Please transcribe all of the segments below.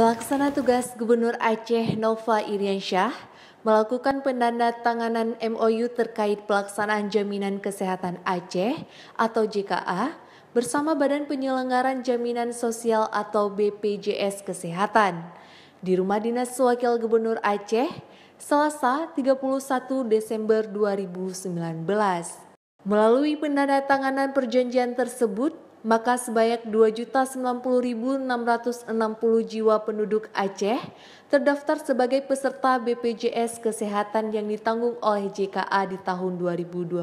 Pelaksana tugas Gubernur Aceh Nova Iriansyah melakukan penandatanganan MOU terkait pelaksanaan Jaminan Kesehatan Aceh atau JKA bersama Badan Penyelenggaran Jaminan Sosial atau BPJS Kesehatan di Rumah Dinas Wakil Gubernur Aceh Selasa 31 Desember 2019. Melalui penandatanganan perjanjian tersebut, maka sebanyak 2.090.660 jiwa penduduk Aceh terdaftar sebagai peserta BPJS Kesehatan yang ditanggung oleh JKA di tahun 2020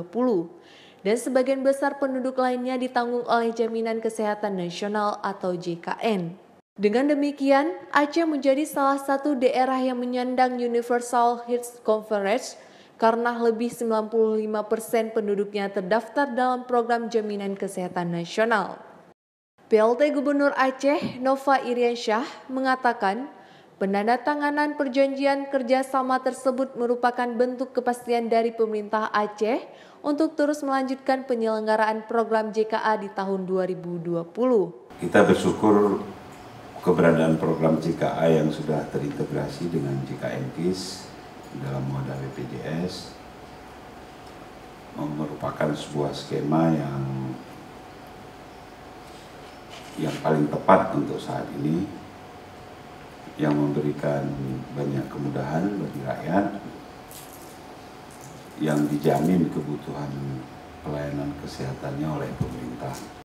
dan sebagian besar penduduk lainnya ditanggung oleh Jaminan Kesehatan Nasional atau JKN. Dengan demikian, Aceh menjadi salah satu daerah yang menyandang Universal Health Coverage karena lebih 95% penduduknya terdaftar dalam program jaminan kesehatan nasional. PLT Gubernur Aceh Nova Iriansyah mengatakan Penandatanganan perjanjian kerjasama tersebut merupakan bentuk kepastian dari pemerintah Aceh untuk terus melanjutkan penyelenggaraan program JKA di tahun 2020. Kita bersyukur keberadaan program JKA yang sudah terintegrasi dengan JKN KIS dalam modal BPJS merupakan sebuah skema yang yang paling tepat untuk saat ini yang memberikan banyak kemudahan bagi rakyat yang dijamin kebutuhan pelayanan kesehatannya oleh pemerintah.